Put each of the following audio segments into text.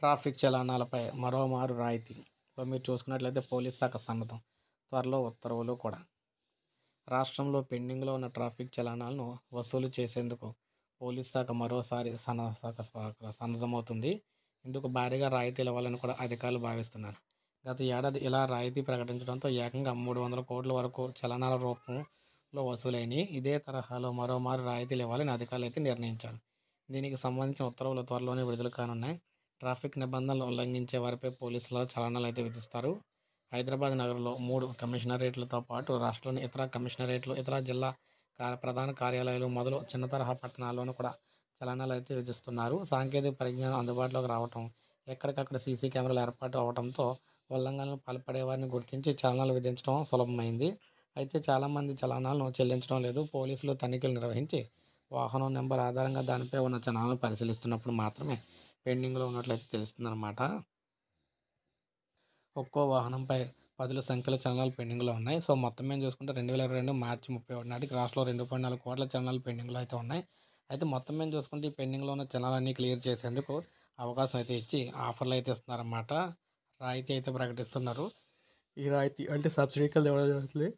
traffic చలానాలపై మరోమారు రాయితీ so మీరు చూసుకున్నట్లయితే పోలీస్ శాఖ సన్నతం త్వరలో ఉత్తర్వులు కూడా రాష్ట్రంలో పెండింగ్లో ఉన్న ట్రాఫిక్ చలానాలను వసూలు చేసేందుకు పోలీస్ శాఖ మరోసారి సన్న శాఖ సన్నద్ధమవుతుంది ఇందుకు భారీగా రాయితీలు ఇవ్వాలని కూడా అధికారులు భావిస్తున్నారు గత ఏడాది ఇలా రాయితీ ప్రకటించడంతో ఏకంగా మూడు వందల కోట్ల వరకు చలనాల రూపంలో వసూలైనవి ఇదే తరహాలో మరోమారు రాయితీలు ఇవ్వాలని అధికారులు అయితే నిర్ణయించారు దీనికి సంబంధించిన ఉత్తర్వులు త్వరలోనే విడుదల కానున్నాయి ట్రాఫిక్ నిబంధనలు ఉల్లంఘించే వారిపై పోలీసులు చలనాలు అయితే విధిస్తారు హైదరాబాద్ నగరంలో మూడు కమిషనరేట్లతో పాటు రాష్ట్రంలోని ఇతర కమిషనరేట్లు ఇతర జిల్లా కార్య ప్రధాన కార్యాలయాలు మొదలు చిన్న తరహా పట్టణాల్లోనూ కూడా చలనాలు అయితే విధిస్తున్నారు సాంకేతిక పరిజ్ఞానం అందుబాటులోకి రావటం ఎక్కడికక్కడ సీసీ కెమెరాలు ఏర్పాటు అవడంతో ఉల్లంఘనలు పాల్పడే వారిని గుర్తించి చలనాలు విధించడం సులభమైంది అయితే చాలామంది చలనాలను చెల్లించడం లేదు పోలీసులు తనిఖీలు నిర్వహించి వాహనం నెంబర్ ఆధారంగా దానిపై ఉన్న చలనాలను పరిశీలిస్తున్నప్పుడు మాత్రమే పెండింగ్లో ఉన్నట్లయితే తెలుస్తుందన్నమాట ఒక్కో వాహనంపై పదుల సంఖ్యలో చలనాలు పెండింగ్లో ఉన్నాయి సో మొత్తం మేము చూసుకుంటే రెండు వేల ఇరవై రెండు మార్చి ముప్పై ఒకటి నాటికి రాష్ట్రంలో రెండు పాయింట్ నాలుగు కోట్ల చలనాలు పెండింగ్లో అయితే ఉన్నాయి అయితే మొత్తం మేము చూసుకుంటే ఈ పెండింగ్లో ఉన్న చలనాలన్నీ క్లియర్ చేసేందుకు అవకాశం అయితే ఇచ్చి ఆఫర్లు అయితే ఇస్తున్నారన్నమాట రాయితీ అయితే ప్రకటిస్తున్నారు ఈ రాయితీ అంటే సబ్సిడీ కలిసి ఇవ్వడం జరుగుతుంది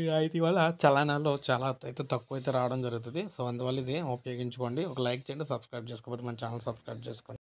ఈ రాయితీ వల్ల చలానాల్లో చాలా అయితే తక్కువ అయితే రావడం జరుగుతుంది సో అందువల్ల ఇది ఉపయోగించుకోండి ఒక లైక్ చేయండి సబ్స్క్రైబ్ చేసుకోకపోతే మన ఛానల్ సబ్స్క్రైబ్ చేసుకోండి